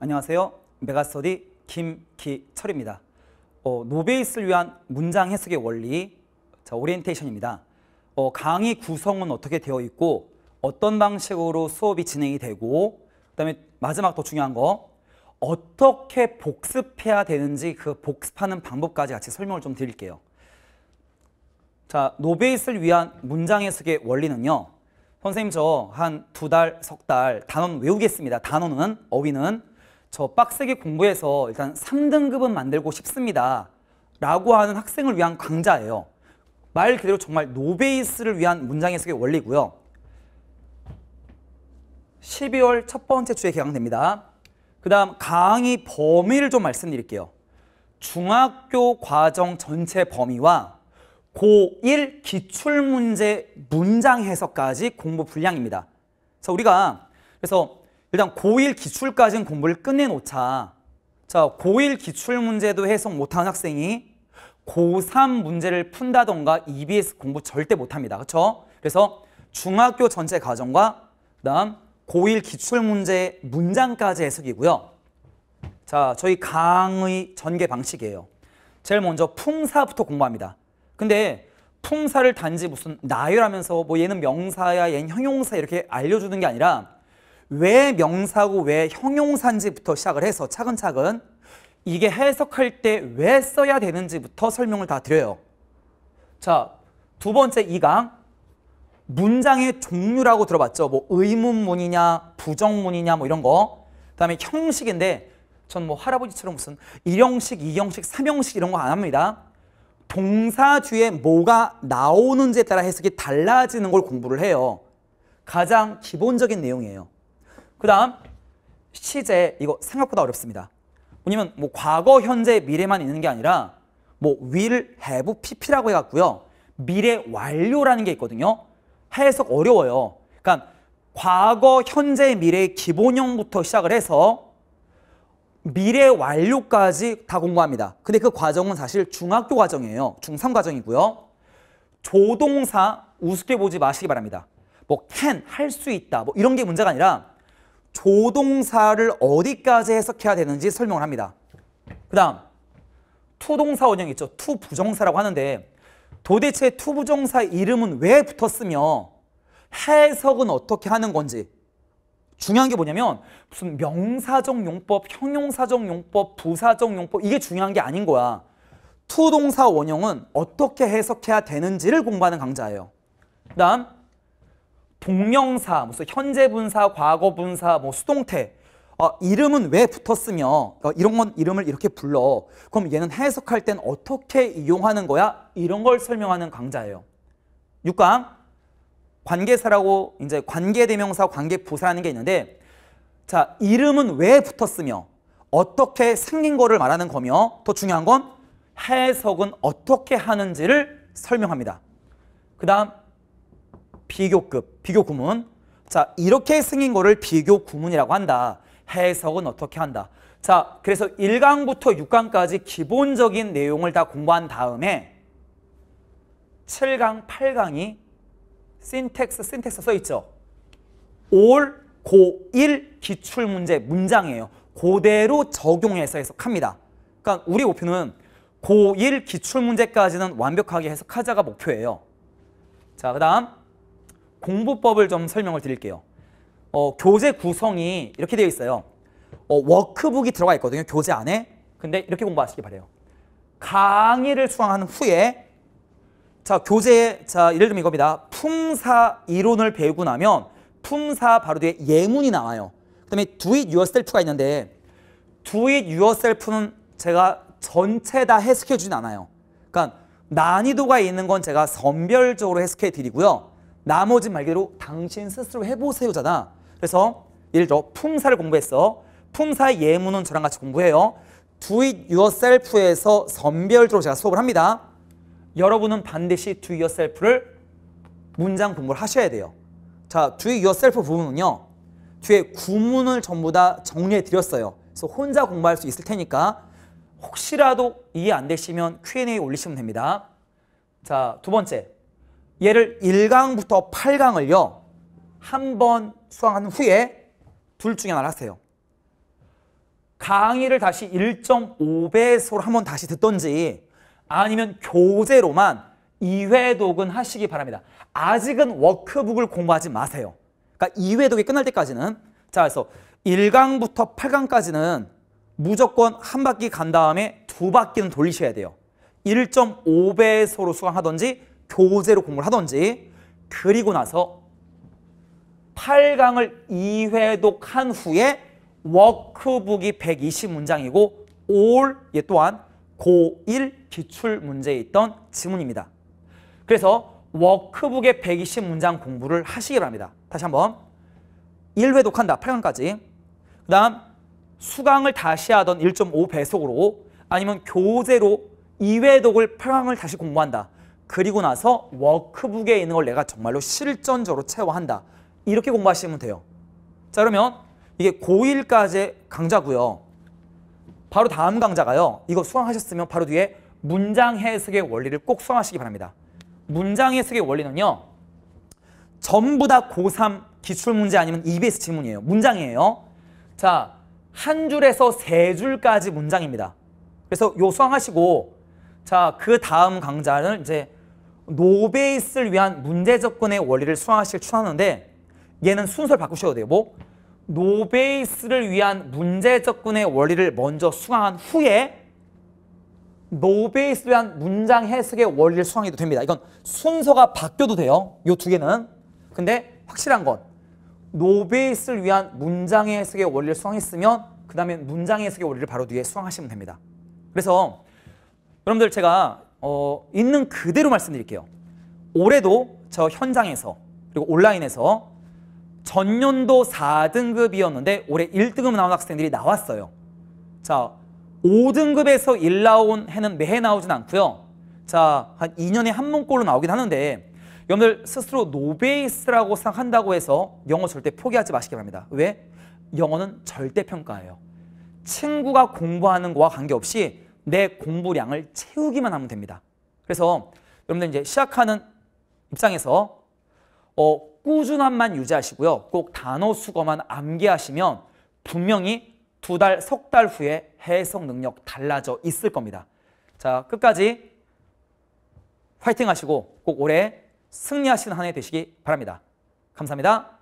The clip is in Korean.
안녕하세요. 메가스터디 김기철입니다. 어, 노베이스를 위한 문장 해석의 원리, 자, 오리엔테이션입니다. 어, 강의 구성은 어떻게 되어 있고 어떤 방식으로 수업이 진행이 되고 그다음에 마지막 더 중요한 거 어떻게 복습해야 되는지 그 복습하는 방법까지 같이 설명을 좀 드릴게요. 자, 노베이스를 위한 문장 해석의 원리는요. 선생님 저 한 두 달, 석 달 단원 외우겠습니다. 단어는, 어휘는 저 빡세게 공부해서 일단 3등급은 만들고 싶습니다. 라고 하는 학생을 위한 강좌예요. 말 그대로 정말 노베이스를 위한 문장 해석의 원리고요. 12월 첫 번째 주에 개강됩니다. 그 다음 강의 범위를 좀 말씀드릴게요. 중학교 과정 전체 범위와 고1 기출문제 문장 해석까지 공부 분량입니다. 그래서 우리가 그래서 일단 고1 기출까지는 공부를 끝내놓자. 자, 고1 기출 문제도 해석 못한 학생이 고3 문제를 푼다던가 EBS 공부 절대 못합니다. 그렇죠? 그래서 중학교 전체 과정과 그다음 고1 기출 문제 문장까지 해석이고요. 자, 저희 강의 전개 방식이에요. 제일 먼저 풍사부터 공부합니다. 근데 풍사를 단지 무슨 나열하면서 뭐 얘는 명사야, 얘는 형용사 이렇게 알려주는 게 아니라 왜 명사고 왜 형용사인지부터 시작을 해서 차근차근 이게 해석할 때 왜 써야 되는지부터 설명을 다 드려요. 자, 두 번째 이강 문장의 종류라고 들어봤죠. 뭐 의문문이냐, 부정문이냐 뭐 이런 거. 그다음에 형식인데 전 뭐 할아버지처럼 무슨 일형식, 이형식, 삼형식 이런 거 안 합니다. 동사 뒤에 뭐가 나오는지에 따라 해석이 달라지는 걸 공부를 해요. 가장 기본적인 내용이에요. 그 다음 시제 이거 생각보다 어렵습니다. 왜냐면 뭐 과거, 현재, 미래만 있는 게 아니라 뭐 will, have, pp라고 해갖고요. 미래 완료라는 게 있거든요. 해석 어려워요. 그러니까 과거, 현재, 미래의 기본형부터 시작을 해서 미래 완료까지 다 공부합니다. 근데 그 과정은 사실 중학교 과정이에요. 중3 과정이고요. 조동사 우습게 보지 마시기 바랍니다. 뭐 can, 할 수 있다, 뭐 이런 게 문제가 아니라 조동사를 어디까지 해석해야 되는지 설명을 합니다. 그 다음 투동사 원형 있죠. 투부정사라고 하는데 도대체 투부정사 이름은 왜 붙었으며 해석은 어떻게 하는 건지 중요한 게 뭐냐면 무슨 명사적 용법, 형용사적 용법, 부사적 용법 이게 중요한 게 아닌 거야. 투동사 원형은 어떻게 해석해야 되는지를 공부하는 강좌예요. 그 다음 동명사, 무슨 뭐 현재분사, 과거분사, 뭐 수동태 어, 이름은 왜 붙었으며 어, 이런 건 이름을 이렇게 불러 그럼 얘는 해석할 땐 어떻게 이용하는 거야? 이런 걸 설명하는 강좌예요 6강 관계사라고 이제 관계대명사, 관계부사하는 게 있는데 자 이름은 왜 붙었으며 어떻게 생긴 거를 말하는 거며 더 중요한 건 해석은 어떻게 하는지를 설명합니다 그 다음 비교급, 비교 구문. 자, 이렇게 생긴 거를 비교 구문이라고 한다. 해석은 어떻게 한다. 자, 그래서 1강부터 6강까지 기본적인 내용을 다 공부한 다음에 7강, 8강이 신텍스, 신텍스 써 있죠. 올, 고 1 기출문제 문장이에요. 고대로 적용해서 해석합니다. 그러니까 우리 목표는 고1 기출문제까지는 완벽하게 해석하자가 목표예요. 자, 그 다음 공부법을 좀 설명을 드릴게요. 어, 교재 구성이 이렇게 되어 있어요. 어, 워크북이 들어가 있거든요. 교재 안에. 근데 이렇게 공부하시기 바래요. 강의를 수강한 후에 자 교재 자 예를 들면 이겁니다. 품사 이론을 배우고 나면 품사 바로 뒤에 예문이 나와요. 그다음에 do it yourself가 있는데 do it yourself는 제가 전체 다 해석해 주진 않아요. 그러니까 난이도가 있는 건 제가 선별적으로 해석해 드리고요. 나머지말 그대로 당신 스스로 해보세요잖아. 그래서 예를 들어 품사를 공부했어. 품사의 예문은 저랑 같이 공부해요. Do it yourself에서 선별적으로 제가 수업을 합니다. 여러분은 반드시 do it yourself를 문장 공부를 하셔야 돼요. 자, do it yourself 부분은요. 뒤에 구문을 전부 다 정리해 드렸어요. 그래서 혼자 공부할 수 있을 테니까 혹시라도 이해 안 되시면 Q&A 올리시면 됩니다. 자, 두 번째. 얘를 1강부터 8강을요. 한 번 수강한 후에 둘 중에 하나 하세요. 강의를 다시 1.5배속으로 한 번 다시 듣던지 아니면 교재로만 2회 독은 하시기 바랍니다. 아직은 워크북을 공부하지 마세요. 그러니까 2회 독이 끝날 때까지는 자 그래서 1강부터 8강까지는 무조건 한 바퀴 간 다음에 두 바퀴는 돌리셔야 돼요. 1.5배속으로 수강하던지 교재로 공부를 하던지 그리고 나서 8강을 2회독한 후에 워크북이 120문장이고 올 예, 또한 고1 기출문제에 있던 지문입니다. 그래서 워크북의 120문장 공부를 하시기 바랍니다. 다시 한번 1회 독한다 8강까지 그 다음 수강을 다시 하던 1.5배속으로 아니면 교재로 2회 독을 8강을 다시 공부한다. 그리고 나서 워크북에 있는 걸 내가 정말로 실전적으로 채워한다. 이렇게 공부하시면 돼요. 자 그러면 이게 고1까지의 강좌고요. 바로 다음 강좌가요. 이거 수강하셨으면 바로 뒤에 문장 해석의 원리를 꼭 수강하시기 바랍니다. 문장 해석의 원리는요. 전부 다 고3 기출문제 아니면 EBS 질문이에요 문장이에요. 자, 한 줄에서 세 줄까지 문장입니다. 그래서 요 수강하시고 자, 그 다음 강좌는 이제 노베이스를 위한 문제 접근의 원리를 수강하시길 추천하는데 얘는 순서를 바꾸셔도 돼요. 뭐? 노베이스를 위한 문제 접근의 원리를 먼저 수강한 후에 노베이스를 위한 문장 해석의 원리를 수강해도 됩니다. 이건 순서가 바뀌어도 돼요. 이 두 개는. 근데 확실한 건 노베이스를 위한 문장 해석의 원리를 수강했으면 그 다음에 문장 해석의 원리를 바로 뒤에 수강하시면 됩니다. 그래서 여러분들 제가 어, 있는 그대로 말씀드릴게요. 올해도 저 현장에서 그리고 온라인에서 전년도 4등급이었는데 올해 1등급 나온 학생들이 나왔어요. 자, 5등급에서 1 나온 해는 매해 나오진 않고요. 자, 한 2년에 한 문꼴로 나오긴 하는데 여러분들 스스로 노베이스라고 생각한다고 해서 영어 절대 포기하지 마시기 바랍니다. 왜? 영어는 절대평가예요. 친구가 공부하는 거와 관계없이 내 공부량을 채우기만 하면 됩니다. 그래서 여러분들 이제 시작하는 입장에서 어, 꾸준함만 유지하시고요. 꼭 단어 수거만 암기하시면 분명히 두 달, 석 달 후에 해석 능력 달라져 있을 겁니다. 자, 끝까지 화이팅 하시고 꼭 올해 승리하시는 한 해 되시기 바랍니다. 감사합니다.